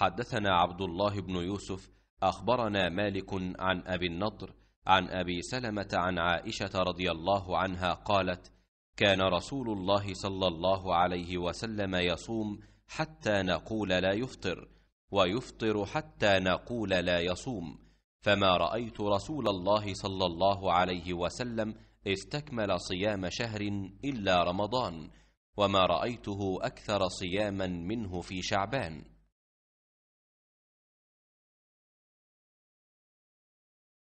حدثنا عبد الله بن يوسف اخبرنا مالك عن ابي النضر عن ابي سلمه عن عائشه رضي الله عنها قالت كان رسول الله صلى الله عليه وسلم يصوم حتى نقول لا يفطر ويفطر حتى نقول لا يصوم فما رايت رسول الله صلى الله عليه وسلم استكمل صيام شهر الا رمضان وما رايته اكثر صياما منه في شعبان